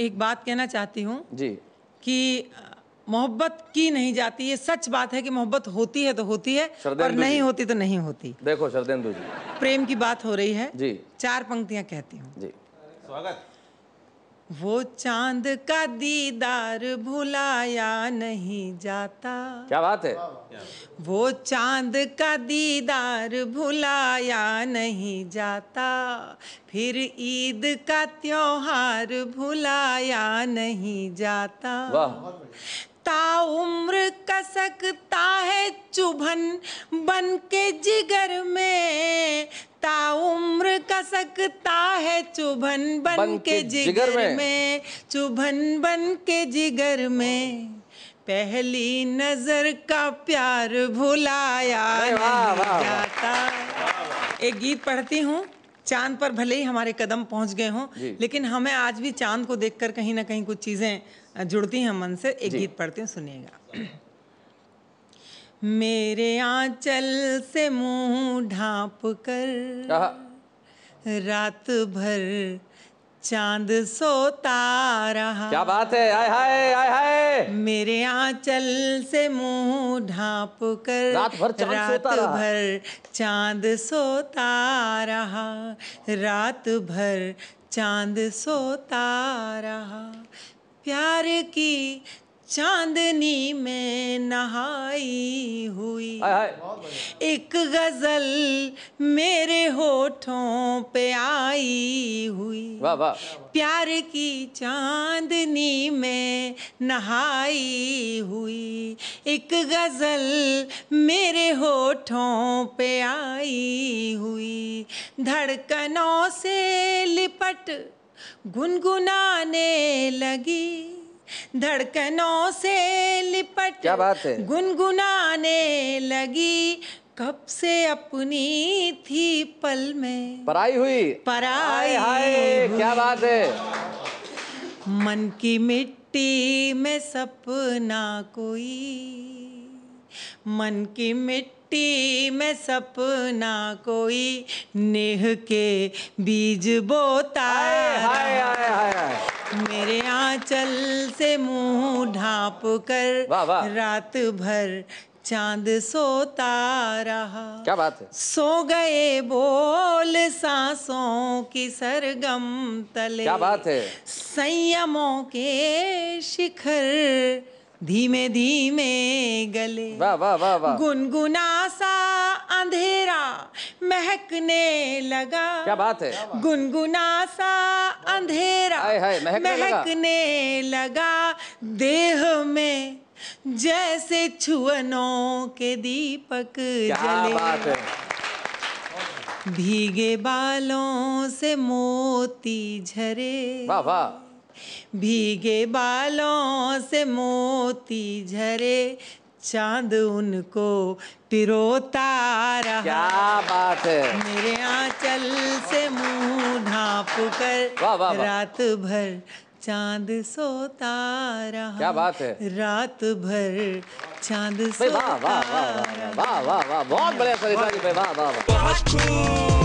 एक बात कहना चाहती हूँ जी कि मोहब्बत की नहीं जाती ये सच बात है कि मोहब्बत होती है तो होती है और नहीं होती तो नहीं होती देखो शरदेंदु जी प्रेम की बात हो रही है जी चार पंक्तियाँ कहती हूँ जी स्वागत वो चांद का दीदार भुलाया नहीं जाता क्या बात है वो चांद का दीदार भुलाया नहीं जाता फिर ईद का त्योहार भुलाया नहीं जाता ता उम्र कसकता है चुभन बन के जिगर में सकता है चुभन बन, बन के जिगर में।, में चुभन बन के जिगर में पहली नजर का प्यार भुलाया जाता एक गीत पढ़ती हूँ चांद पर भले ही हमारे कदम पहुंच गए हों लेकिन हमें आज भी चांद को देखकर कहीं ना कहीं कुछ चीजें जुड़ती हैं मन से एक गीत पढ़ती हूँ सुनिएगा मेरे आंचल से मुंह ढांप कर रात भर चांद सोता रहा क्या बात है आए हाय आए हाय मेरे आंचल से मुंह ढांप कर रात भर चांद रात सोता रहा। भर चांद सोता रहा रात भर चांद सोता रहा प्यार की चांदनी में नहाई हुई एक गजल मेरे होठों पे आई हुई प्यार की चांदनी में नहाई हुई एक गजल मेरे होठों पे आई हुई धड़कनों से लिपट गुनगुनाने लगी धड़कनों से लिपट क्या बात है गुनगुनाने लगी कब से अपनी थी पल में पराई हुई पराई हाय क्या बात है मन की मिट्टी में सपना कोई मन की मिट्टी में सपना कोई नेह के बीज बोता हाय हाय हाय हाय मेरे आंचल से मुंह ढांप कर वा, वा। रात भर चांद सोता रहा क्या बात है सो गए बोल सांसों की सरगम तले क्या बात है संयमों के शिखर धीमे धीमे गले वाह वाह वाह वा। गुनगुना सा अंधे महकने लगा क्या बात है गुनगुना सा अंधेरा महक महकने लगा देह में जैसे छुअनों के दीपक जले बात है भीगे बालों से मोती झरे भीगे बालों से मोती झरे चांद उनको पिरोता रहा क्या बात है मेरे आंचल से मुंह ढाप कर वा, वा, वा। रात भर चांद सोता रहा क्या बात है रात भर चांद सोता वाह वाह वाह वाह वाह वाह बहुत बढ़िया सरिता जी भाई वाह वाह वाह